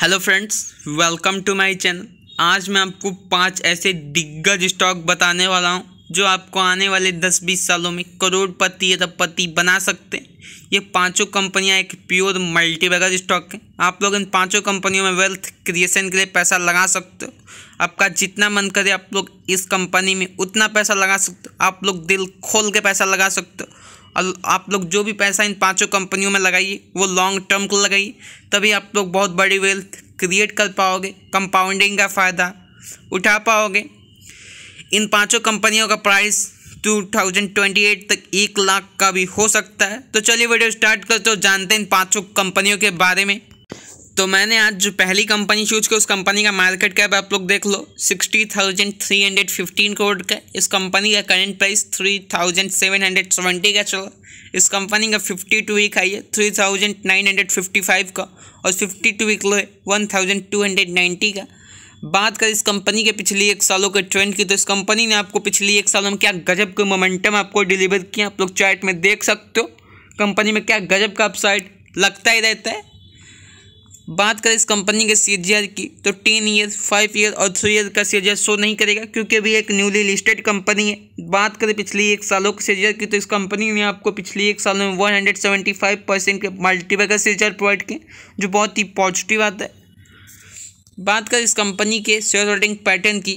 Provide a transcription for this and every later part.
hello friends welcome to my channel आज मैं आपको पांच ऐसे दिग्गज स्टॉक बताने वाला हूं जो आपको आने वाले 10-20 सालों में करोड़पति या पति बना सकते हैं ये पांचों कंपनियां एक प्योर मल्टीबैगर स्टॉक हैं आप लोग इन पांचों कंपनियों में वेल्थ क्रिएशन के लिए पैसा लगा सकते हो आपका जितना मन करे आप लोग इस कंपनी में उतना पैसा लगा सकते हो आप लोग दिल खोल के पैसा लगा सकते हो और आप लोग जो भी पैसा इन पांचों कंपनियों में लगाइए वो लॉन्ग टर्म को लगाइए तभी आप लोग बहुत बड़ी वेल्थ क्रिएट कर पाओगे कंपाउंडिंग का फ़ायदा उठा पाओगे इन पांचों कंपनियों का प्राइस 2028 तक एक लाख का भी हो सकता है तो चलिए वीडियो स्टार्ट करते हो जानते हैं इन पाँचों कंपनियों के बारे में तो मैंने आज जो पहली कंपनी चूज की उस कंपनी का मार्केट कैप आप लोग देख लो sixty thousand three hundred fifteen crore का इस कंपनी का current price three thousand seven hundred seventy का चला इस कंपनी का फिफ्टी टू वीक आई है three thousand nine hundred fifty five का और फिफ्टी टू वीक लो है one thousand two hundred ninety का बात करें इस कंपनी के पिछले एक सालों के ट्रेंड की तो इस कंपनी ने आपको पिछले एक सालों में क्या गजब के मोमेंटम आपको डिलीवर किया आप लोग चार्ट में देख सकते हो कंपनी में क्या गजब का अपसाइड लगता ही रहता है बात करें इस कंपनी के सी की तो टेन ईयर फाइव ईयर और थ्री ईयर का सी शो नहीं करेगा क्योंकि अभी एक न्यूली लिस्टेड कंपनी है बात करें पिछले एक सालों के सी की तो इस कंपनी ने आपको पिछले एक साल में 175 परसेंट के मल्टीपल का सी प्रोवाइड किए जो बहुत ही पॉजिटिव आता है बात करें इस कंपनी के शेयर होल्डिंग पैटर्न की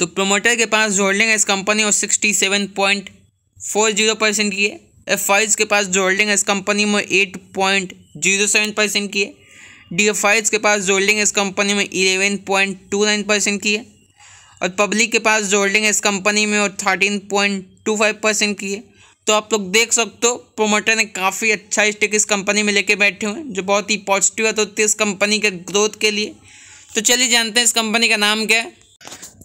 तो प्रोमोटर के पास जो होल्डिंग है इस कंपनी और sixty seven point four zero percent की है एफ आईज के पास जो होल्डिंग है इस कंपनी में eight point zero seven percent की है डी एफ आईज के पास जो होल्डिंग है इस कंपनी में eleven point two nine percent की है और पब्लिक के पास जो होल्डिंग है इस कंपनी में और thirteen point two five percent की है तो आप लोग देख सकते हो प्रोमोटर ने काफ़ी अच्छा स्टेक इस कंपनी में लेके बैठे हुए हैं जो बहुत ही पॉजिटिव है तो इस कंपनी के ग्रोथ के लिए तो चलिए जानते हैं इस कंपनी का नाम क्या है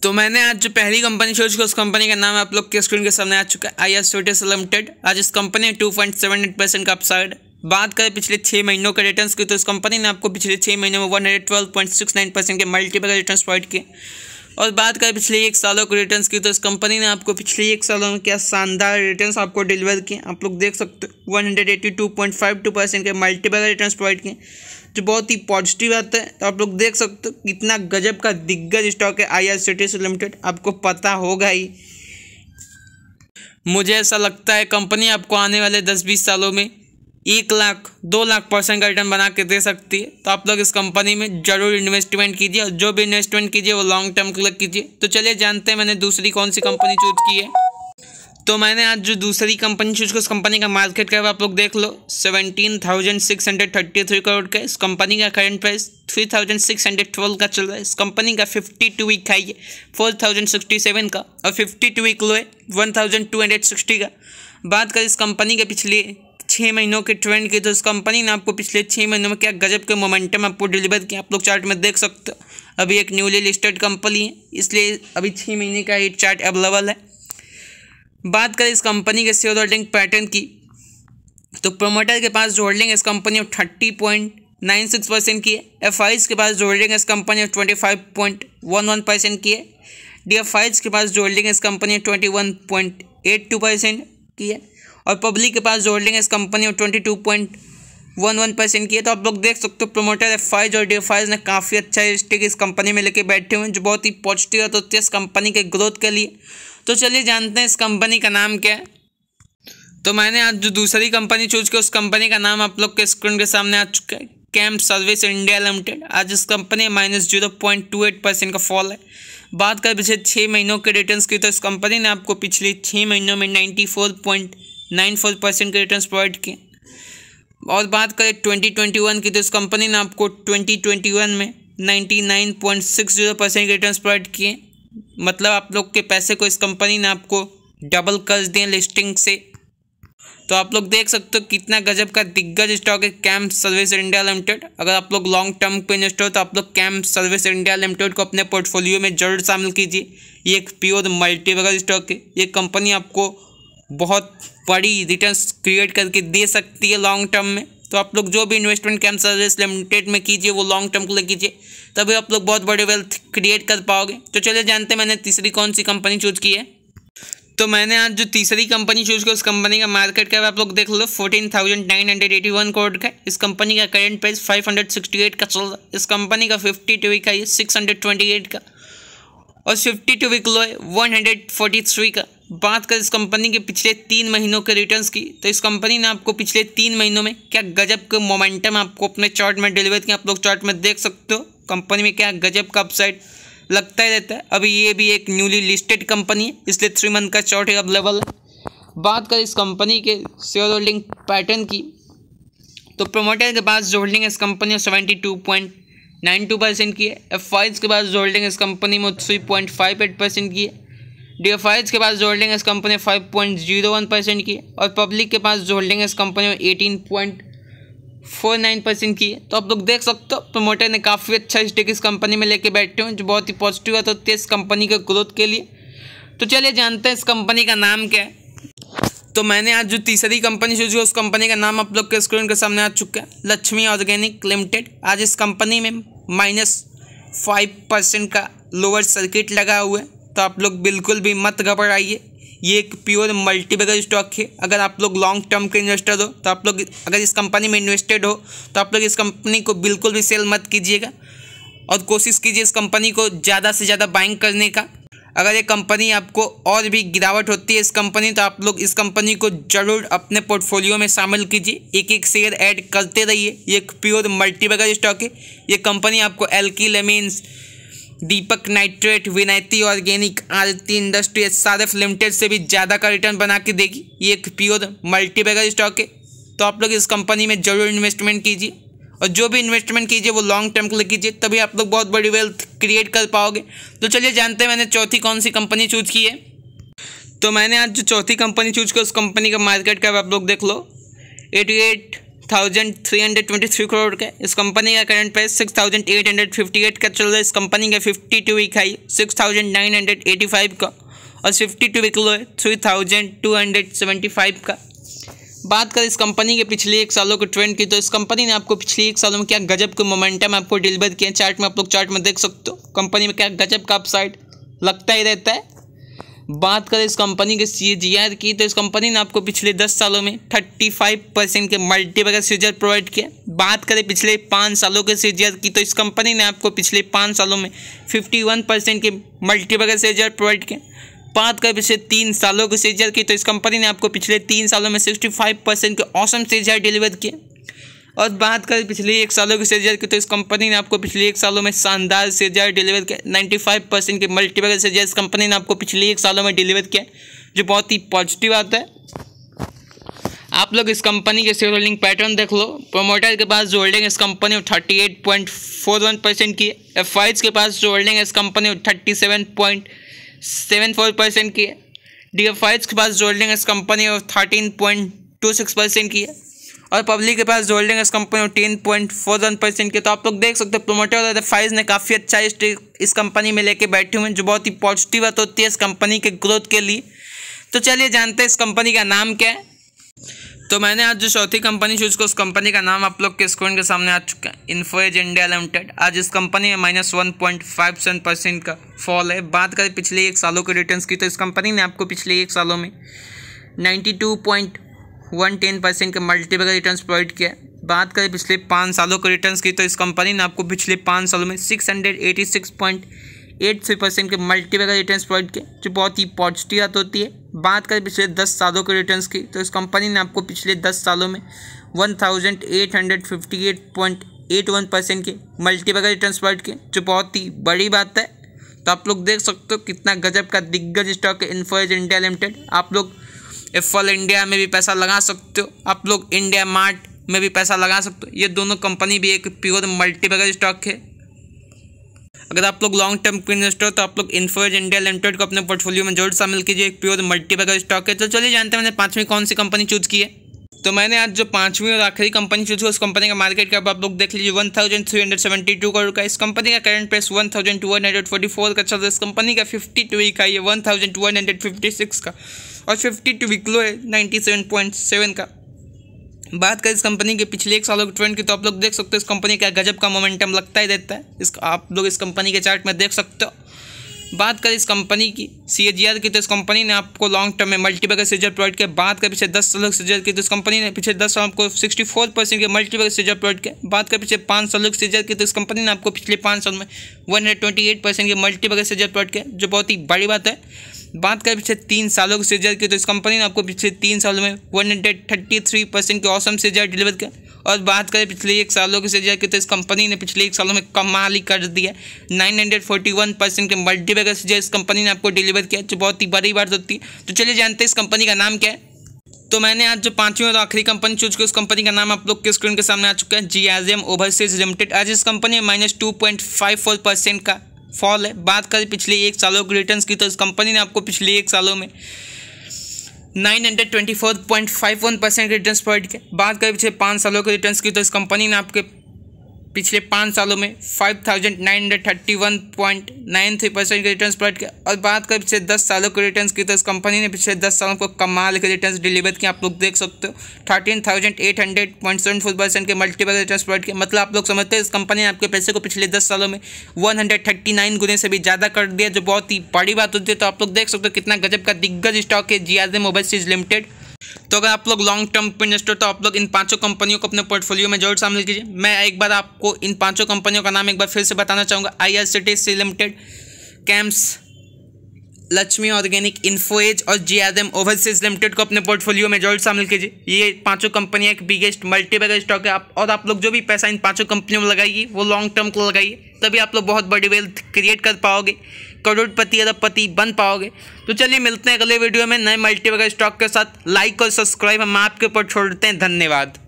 तो मैंने आज जो पहली कंपनी सोच की उस कंपनी का नाम आप लोग के स्क्रीन के सामने आ चुका है आई एस लिमिटेड आज इस company two point seven eight percent का अपसाइड बात करें पिछले छः महीनों के रिटर्न्स की तो इस कंपनी ने आपको पिछले छः महीनों में one hundred twelve point six nine percent के मल्टीपल रिटर्न प्रोवाइड किए और बात करें पिछले एक सालों के रिटर्न की तो इस कंपनी ने आपको पिछले एक सालों में क्या शानदार रिटर्न आपको डिलीवर किए आप लोग देख सकते हो one hundred eighty two point five two percent के मल्टीपल रिटर्न प्रोवाइड किए जो बहुत ही पॉजिटिव आता है तो आप लोग देख सकते हो कितना गजब का दिग्गज स्टॉक है आई आर लिमिटेड आपको पता होगा ही मुझे ऐसा लगता है कंपनी आपको आने वाले दस बीस सालों में एक लाख दो लाख परसेंट का रिटर्न बना के दे सकती है तो आप लोग इस कंपनी में जरूर इन्वेस्टमेंट कीजिए और जो भी इन्वेस्टमेंट कीजिए वो लॉन्ग टर्म के लिए कीजिए तो चलिए जानते हैं मैंने दूसरी कौन सी कंपनी चूज की है तो मैंने आज जो दूसरी कंपनी चूज की उस कंपनी का मार्केट कैप आप लोग देख लो seventeen thousand six hundred thirty three crore का इस कंपनी का current price three thousand six hundred twelve का चल रहा है इस कंपनी का फिफ्टी टू वीक हाई है फोर थाउजेंड सिक्सटी सेवन का और फिफ्टी टू वीक लो है one thousand two hundred sixty का बात करें इस कंपनी के पिछले छः महीनों के ट्रेंड की तो इस कंपनी ने आपको पिछले छः महीनों में क्या गजब के मोमेंटम आपको डिलीवर किया आप लोग चार्ट में देख सकते हो अभी एक न्यूली लिस्टेड कंपनी है इसलिए अभी छः महीने का ये चार्ट अवेलेबल है बात करें इस कंपनी के शेयर होल्डिंग पैटर्न की तो प्रोमोटर के पास जो होल्डिंग इस company of thirty point nine six percent की है एफ के पास जो होल्डिंग इस company of twenty five point one one percent की है डी एफ के पास जो होल्डिंग इस company of twenty one point eight two percent की है और पब्लिक के पास जो होल्डिंग इस company of twenty two point one one percent की है तो आप लोग देख सकते हो प्रोमोटर एफ फाइज और डी फाइज ने काफ़ी अच्छा स्टेक इस कंपनी में लेके बैठे हुए हैं जो बहुत ही पॉजिटिव है तो इस कंपनी के ग्रोथ के लिए तो चलिए जानते हैं इस कंपनी का नाम क्या है तो मैंने आज जो दूसरी कंपनी चूज की उस कंपनी का नाम आप लोग के स्क्रीन के सामने आ चुका है कैम्प सर्विस इंडिया लिमिटेड आज इस company minus zero point two eight percent का फॉल है बात करें पिछले छः महीनों के रिटर्न्स की तो इस कंपनी ने आपको पिछले छः महीनों में ninety four point nine four percent के रिटर्न प्रोवाइड किए और बात करें ट्वेंटी ट्वेंटी वन की तो इस कंपनी ने आपको ट्वेंटी ट्वेंटी वन में ninety nine point six zero percent के रिटर्न प्रोवाइड किए मतलब आप लोग के पैसे को इस कंपनी ने आपको डबल कर दिए लिस्टिंग से तो आप लोग देख सकते हो कितना गजब का दिग्गज स्टॉक है कैम्प सर्विस इंडिया लिमिटेड अगर आप लोग लॉन्ग टर्म पे इन्वेस्ट हो तो आप लोग कैम सर्विस इंडिया लिमिटेड को अपने पोर्टफोलियो में जरूर शामिल कीजिए ये एक प्योर मल्टीवर्गल स्टॉक है ये कंपनी आपको बहुत बड़ी रिटर्न क्रिएट करके दे सकती है लॉन्ग टर्म में तो आप लोग जो भी इन्वेस्टमेंट कैम सर्विस लिमिटेड में कीजिए वो लॉन्ग टर्म के लिए कीजिए तभी आप लोग बहुत बड़े वेल्थ क्रिएट कर पाओगे तो चलिए जानते हैं मैंने तीसरी कौन सी कंपनी चूज की है तो मैंने आज जो तीसरी कंपनी चूज की उस कंपनी का मार्केट कैप आप लोग देख लो fourteen thousand nine hundred eighty one crore का इस कंपनी का current price five hundred sixty eight का चल रहा है इस कंपनी का फिफ्टी टू वीक का ये सिक्स हंड्रेड ट्वेंटी एट का और फिफ्टी टू वीक लो है वन हंड्रेड फोर्टी थ्री का बात करें इस कंपनी के पिछले तीन महीनों के रिटर्न्स की तो इस कंपनी ने आपको पिछले तीन महीनों में क्या गजब के मोमेंटम आपको अपने चार्ट में डिलीवर किया आप लोग चार्ट में देख सकते हो कंपनी में क्या गजब का अपसाइड लगता ही रहता है अभी ये भी एक न्यूली लिस्टेड कंपनी है इसलिए थ्री मंथ का चार्ट ही अवेलेबल है बात करें इस कंपनी के शेयर होल्डिंग पैटर्न की तो प्रोमोटर के पास जो होल्डिंग इस कंपनी में seventy two point nine two percent की है एफ के पास जो होल्डिंग इस कंपनी में three point five eight percent की है डीएफआईज के पास जो होल्डिंग इस company five point zero one percent की और पब्लिक के पास जो होल्डिंग है इस कंपनी में eighteen point four nine percent की तो आप लोग देख सकते हो प्रमोटर ने काफ़ी अच्छा स्टेक इस कंपनी में लेके बैठे हूँ जो बहुत ही पॉजिटिव है तो इस कंपनी के ग्रोथ के लिए तो चलिए जानते हैं इस कंपनी का नाम क्या है तो मैंने आज जो तीसरी कंपनी सोची उस कंपनी का नाम आप लोग के स्क्रीन के सामने आ चुका है लक्ष्मी ऑर्गेनिक लिमिटेड आज इस कंपनी में माइनस फाइव परसेंट का लोअर सर्किट लगा हुआ है तो आप लोग बिल्कुल भी मत घबराइए ये एक प्योर मल्टीबैगर स्टॉक है अगर आप लोग लॉन्ग टर्म के इन्वेस्टर हो तो आप लोग अगर इस कंपनी में इन्वेस्टेड हो तो आप लोग इस कंपनी को बिल्कुल भी सेल मत कीजिएगा और कोशिश कीजिए इस कंपनी को ज़्यादा से ज़्यादा बाइंग करने का अगर ये कंपनी आपको और भी गिरावट होती है इस कंपनी तो आप लोग इस कंपनी को जरूर अपने पोर्टफोलियो में शामिल कीजिए एक एक शेयर ऐड करते रहिए ये एक प्योर मल्टीबैगर स्टॉक है ये कंपनी आपको एल्की Amines Deepak Nitrite Vinati Organic Aarti Industry S R F Limited से भी ज़्यादा का रिटर्न बना के देगी ये एक प्योर मल्टीबैगर स्टॉक है तो आप लोग इस कंपनी में जरूर इन्वेस्टमेंट कीजिए और जो भी इन्वेस्टमेंट कीजिए वो लॉन्ग टर्म के लिए कीजिए तभी आप लोग बहुत बड़ी वेल्थ क्रिएट कर पाओगे तो चलिए जानते हैं मैंने चौथी कौन सी कंपनी चूज की है तो मैंने आज जो चौथी कंपनी चूज की उस कंपनी का मार्केट कैप आप लोग देख लो eighty eight thousand three hundred twenty three crore का इस कंपनी का current price six thousand eight hundred fifty eight का चल रहा है इस कंपनी का fifty two week high six thousand nine hundred eighty five का और फिफ्टी टू वीक लो है three thousand two hundred seventy five का बात करें इस कंपनी के पिछले एक सालों के ट्रेंड की तो इस कंपनी ने आपको पिछले एक सालों में क्या गजब के मोमेंटम आपको डिलीवर किया चार्ट में आप लोग चार्ट में देख सकते हो कंपनी में क्या गजब का अपसाइड लगता ही रहता है बात करें इस कंपनी के सी की तो इस कंपनी ने आपको पिछले दस सालों में थर्टी फाइव परसेंट के मल्टीपल सीजर प्रोवाइड किया बात करें पिछले पाँच सालों के सी की तो इस कंपनी ने आपको पिछले पाँच सालों में फिफ्टी वन परसेंट के मल्टीपल सीजर प्रोवाइड किया बात करें पिछले तीन सालों के सीजर की तो इस कंपनी ने आपको पिछले तीन सालों में सिक्सटी फाइव परसेंट के औसम सीजर डिलीवर किए और बात करें पिछले एक सालों के सीजर की तो इस कंपनी ने आपको पिछले एक सालों में शानदार सीजर डिलीवर किया नाइन्टी फाइव परसेंट के मल्टीपल सीजर इस कंपनी ने आपको पिछले एक सालों में डिलीवर किया जो बहुत ही पॉजिटिव आता है आप लोग इस कंपनी के शेयर होल्डिंग पैटर्न देख लो प्रोमोटर के पास जो होल्डिंग इस company thirty eight point four one percent की एफ के पास जो होल्डिंग इस company thirty seven point seven four percent की है डी एफ के पास जो होल्डिंग इस company thirteen point two six percent की है और पब्लिक के पास होल्डिंग इस कंपनी में ten point four one percent की तो आप लोग देख सकते हो प्रोमोटर और फाइज ने काफ़ी अच्छा स्टेक इस कंपनी में लेके बैठे हुए हैं जो बहुत ही पॉजिटिव है तो इस कंपनी के ग्रोथ के लिए तो चलिए जानते हैं इस कंपनी का नाम क्या है तो मैंने आज जो चौथी कंपनी चूज की उस कंपनी का नाम आप लोग के स्क्रीन के सामने आ चुका है इन्फोएज इंडिया लिमिटेड आज इस कंपनी में minus one point five seven percent का फॉल है बात करें पिछले एक सालों के रिटर्न की तो इस कंपनी ने आपको पिछले एक सालों में ninety two point one ten percent के मल्टीपल का रिटर्न प्रोवाइड किया है बात करें पिछले पाँच सालों के रिटर्न की तो इस कंपनी ने आपको पिछले पाँच सालों में six hundred eighty six point eight three percent के मल्टीपल का रिटर्न प्रोवाइड किया जो बहुत ही पॉजिटिव बात होती है बात करें पिछले दस सालों के रिटर्न की तो इस कंपनी ने आपको पिछले दस सालों में one thousand eight hundred fifty eight point eight one percent के मल्टीपल का रिटर्न प्रोवाइड किए जो बहुत ही बड़ी बात है तो आप लोग देख सकते हो कितना गजब का दिग्गज स्टॉक है इन्फोएज इंडिया लिमिटेड आप लोग एफल इंडिया में भी पैसा लगा सकते हो आप लोग इंडिया मार्ट में भी पैसा लगा सकते हो ये दोनों कंपनी भी एक प्योर मल्टीबैगर स्टॉक है अगर आप लोग लॉन्ग टर्म के इन्वेस्टर हो तो आप लोग इन्फोज इंडिया लिमिटेड को अपने पोर्टफोलियो में जरूर शामिल कीजिए एक प्योर मल्टीबैगर स्टॉक है तो चलिए जानते हैं मैंने पाँचवीं कौन सी कंपनी चूज की है तो मैंने आज जो पांचवी और आखिरी कंपनी चूज की उस कंपनी का मार्केट कैप आप लोग देख लीजिए one thousand three hundred seventy two crore का इस कंपनी का current price one thousand two hundred forty four का चल रहा है इस कंपनी का फिफ्टी टू का ये one thousand two hundred fifty six का और फिफ्टी टू लो है नाइन्टी सेवन पॉइंट सेवन का बात करें इस कंपनी के पिछले एक सालों के ट्रेंड की तो आप लोग देख सकते हो इस कंपनी का गजब का मोमेंटम लगता ही रहता है इस आप लोग इस कंपनी के चार्ट में देख सकते हो बात करें इस कंपनी की सी जी आर की तो इस कंपनी ने आपको लॉन्ग टर्म में मल्टीपल सीजर प्रोवाइड किया बात करें पिछले दस सालों के सीजर की तो इस कंपनी ने पिछले दस साल आपको सिक्सटी फोर परसेंट के मल्टीपल सीजर प्रोवाइड किया बात करें पिछले पाँच सालों के सीजर की तो इस कंपनी ने आपको पिछले पाँच साल में one hundred twenty eight percent के मल्टीपल सीजर प्रोवाइड किया जो बहुत ही बड़ी बात है बात करें पिछले तीन सालों के सीजर की तो इस कंपनी ने आपको पिछले तीन सालों में one hundred thirty three percent के औसम सीजर डिलीवर किया और बात करें पिछले एक सालों के सीजर की तो इस कंपनी ने पिछले एक सालों में कमाल ही कर दिया nine hundred forty one percent के मल्टीबैगर सीजर इस कंपनी ने आपको डिलीवर किया जो बहुत ही बड़ी बात होती है तो चलिए जानते हैं इस कंपनी का नाम क्या है तो मैंने आज जो पांचवी और आखिरी कंपनी चूज की उस कंपनी का नाम आप लोग के स्क्रीन के सामने आ चुका है जी एज एम ओवरसीज लिमिटेड आज इस कंपनी में minus two point five four percent का फॉल है बात करें पिछले एक सालों के रिटर्न की तो इस कंपनी ने आपको पिछले एक सालों में nine hundred twenty four point five one percent return provide किया बात करें पिछले पाँच सालों के रिटर्न की तो इस कंपनी ने आपके पिछले पाँच सालों में five thousand nine nine hundred thirty one point three percent के रिटर्न प्लॉट किया और बात करें पिछले दस सालों के रिटर्न की तो इस कंपनी ने पिछले दस सालों को कमाल के रिटर्न डिलीवर किया आप लोग देख सकते हो thirteen thousand eight hundred point seven four percent के मल्टीपल रिटर्न प्लॉट किया मतलब आप लोग समझते हैं इस कंपनी ने आपके पैसे को पिछले दस सालों में वन हंड्रेड थर्टी नाइन गुने से भी ज़्यादा कर दिया जो बहुत ही बड़ी बात होती है तो आप लोग देख सकते हो कितना गजब का दिग्गज स्टॉक है जी आर मोबाइल सीज लिमिटेड तो अगर आप लोग लॉन्ग टर्म इन्वेस्टर तो आप लोग इन पांचों कंपनियों को अपने पोर्टफोलियो में जरूर शामिल कीजिए मैं एक बार आपको इन पांचों कंपनियों का नाम एक बार फिर से बताना चाहूँगा I R C T C limited CAMS Laxmi organic Info Edge और G R M overseas limited को अपने पोर्टफोलियो में जरूर शामिल कीजिए ये पांचों कंपनियाँ एक बिगेस्ट मल्टीबैगर स्टॉक है आप और आप लोग जो भी पैसा इन पांचों कंपनियों में लगाइए वो लॉन्ग टर्म को लगाइए तभी आप लोग बहुत बड़ी वेल्थ क्रिएट कर पाओगे करोड़पति पति बन पाओगे तो चलिए मिलते हैं अगले वीडियो में नए मल्टीबगर स्टॉक के साथ लाइक और सब्सक्राइब हम आपके ऊपर छोड़ते हैं धन्यवाद